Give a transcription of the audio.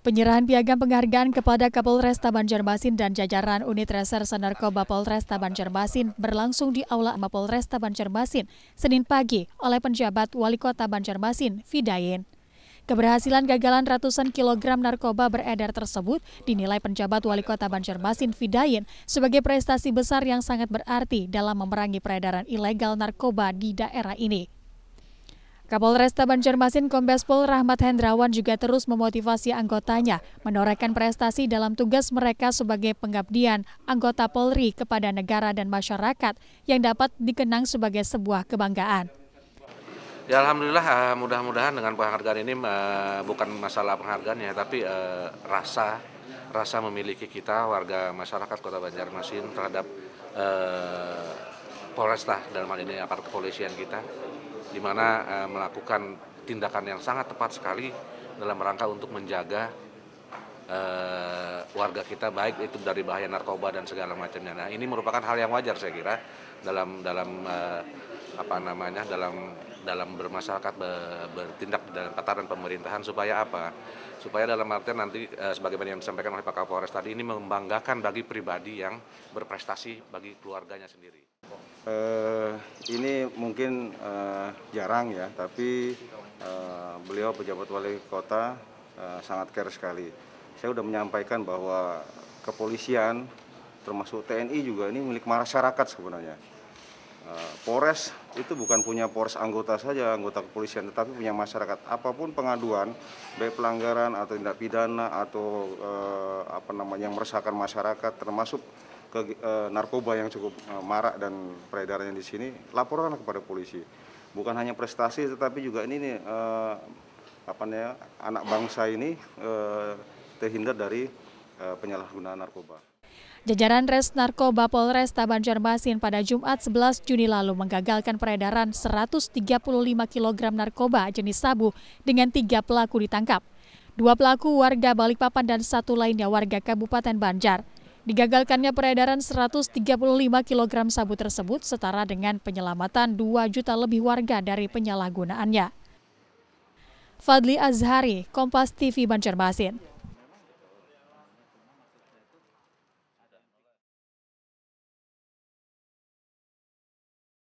Penyerahan piagam penghargaan kepada Kapolres Kapolresta Banjarmasin dan jajaran unit reserse narkoba Polres Polresta Banjarmasin berlangsung di Aula Mapolres Mapolresta Banjarmasin Senin pagi oleh penjabat Wali Kota Banjarmasin, Fidayin. Keberhasilan gagalan ratusan kilogram narkoba beredar tersebut dinilai penjabat Wali Kota Banjarmasin Fidayin sebagai prestasi besar yang sangat berarti dalam memerangi peredaran ilegal narkoba di daerah ini. Kapolresta Banjarmasin Kombespol Rahmat Hendrawan juga terus memotivasi anggotanya menorehkan prestasi dalam tugas mereka sebagai pengabdian anggota Polri kepada negara dan masyarakat yang dapat dikenang sebagai sebuah kebanggaan. Ya alhamdulillah eh, mudah-mudahan dengan penghargaan ini eh, bukan masalah penghargaan ya tapi eh, rasa rasa memiliki kita warga masyarakat Kota Banjarmasin terhadap eh, Polresta dalam hal ini aparat kepolisian kita di mana eh, melakukan tindakan yang sangat tepat sekali dalam rangka untuk menjaga eh, warga kita baik itu dari bahaya narkoba dan segala macamnya. Nah, ini merupakan hal yang wajar saya kira dalam dalam eh, apa namanya dalam dalam bermasyarakat bertindak dalam tataran pemerintahan supaya apa? Supaya dalam artian nanti eh, sebagaimana yang disampaikan oleh Pak Kapolres tadi ini membanggakan bagi pribadi yang berprestasi bagi keluarganya sendiri. Eh, ini mungkin uh, jarang ya, tapi uh, beliau pejabat wali kota uh, sangat care sekali. Saya sudah menyampaikan bahwa kepolisian termasuk TNI juga ini milik masyarakat sebenarnya. Polres itu bukan punya Polres anggota saja, anggota kepolisian, tetapi punya masyarakat. Apapun pengaduan, baik pelanggaran atau tindak pidana atau eh, apa namanya yang meresahkan masyarakat, termasuk ke, e, narkoba yang cukup e, marak dan peredarannya di sini, laporkan kepada polisi. Bukan hanya prestasi, tetapi juga ini nih, e, apa namanya, anak bangsa ini e, terhindar dari e, penyalahgunaan narkoba. Jajaran Res Narkoba Polresta Banjarmasin pada Jumat 11 Juni lalu menggagalkan peredaran 135 kg narkoba jenis sabu dengan tiga pelaku ditangkap. Dua pelaku warga Balikpapan dan satu lainnya warga Kabupaten Banjar. Digagalkannya peredaran 135 kg sabu tersebut setara dengan penyelamatan 2 juta lebih warga dari penyalahgunaannya. Fadli Azhari, Kompas TV Banjarmasin.